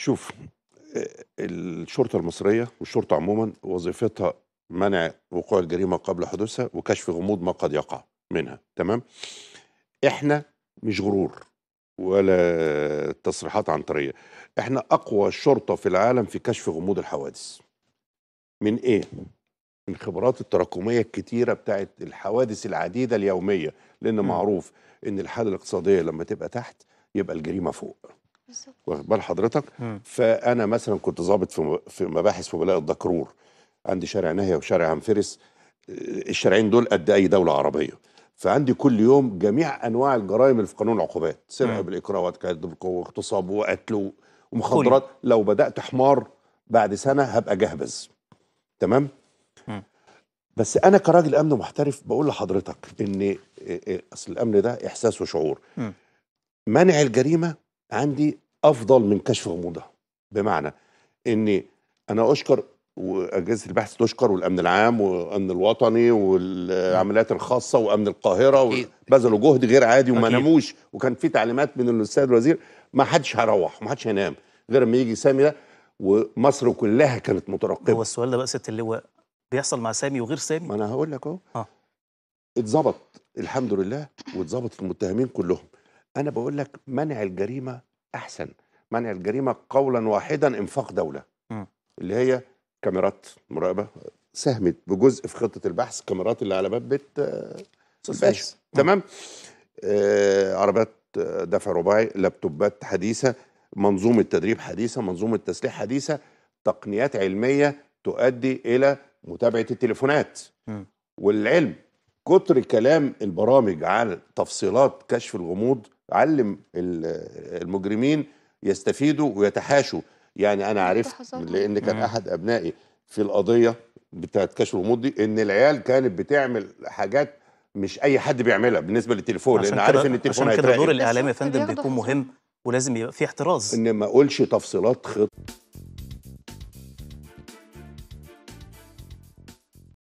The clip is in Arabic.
شوف آه، الشرطة المصرية والشرطة عموما وظيفتها منع وقوع الجريمة قبل حدوثها وكشف غموض ما قد يقع منها تمام احنا مش غرور ولا تصريحات عنطرية احنا اقوى شرطة في العالم في كشف غموض الحوادث من ايه من خبرات التراكمية الكتيرة بتاعت الحوادث العديدة اليومية لان معروف ان الحالة الاقتصادية لما تبقى تحت يبقى الجريمة فوق واخد بال حضرتك م. فانا مثلا كنت ظابط في في مباحث في ولايه الدكرور عندي شارع ناهيه وشارع عنفرس آه، الشارعين دول قد اي دوله عربيه فعندي كل يوم جميع انواع الجرائم اللي في قانون العقوبات سرقه بالاكراه كذب بالقوه واغتصاب وقتل ومخدرات لو بدات حمار بعد سنه هبقى جهبذ تمام بس انا كراجل امن محترف بقول لحضرتك ان آه، آه، اصل الامن ده احساس وشعور منع الجريمه عندي افضل من كشف غموضها بمعنى اني انا اشكر واجهزه البحث تشكر والامن العام والامن الوطني والعمليات الخاصه وامن القاهره إيه. بذلوا جهد غير عادي وما ناموش وكان في تعليمات من الاستاذ الوزير ما حدش هيروح وما حدش هينام غير ما يجي سامي ده ومصر كلها كانت مترقبه هو السؤال ده بقى ست اللواء بيحصل مع سامي وغير سامي ما انا هقول لك اهو آه. اتظبط الحمد لله واتظبط المتهمين كلهم انا بقول لك منع الجريمه احسن منع الجريمه قولا واحدا انفاق دوله م. اللي هي كاميرات مراقبه ساهمت بجزء في خطه البحث كاميرات اللي على باب بيت الباشا آه، تمام آه عربات آه، دفع رباعي لابتوبات حديثه منظومه تدريب حديثه منظومه تسليح حديثه تقنيات علميه تؤدي الى متابعه التليفونات م. والعلم كتر كلام البرامج عن تفصيلات كشف الغموض علم المجرمين يستفيدوا ويتحاشوا يعني انا عرفت لان كان احد ابنائي في القضيه بتاعت كشف الغموض دي ان العيال كانت بتعمل حاجات مش اي حد بيعملها بالنسبه للتليفون لان عارف ان التليفون عشان كده دور الاعلام يا فندم بيكون مهم ولازم يبقى فيه احتراز ان ما اقولش تفصيلات خطه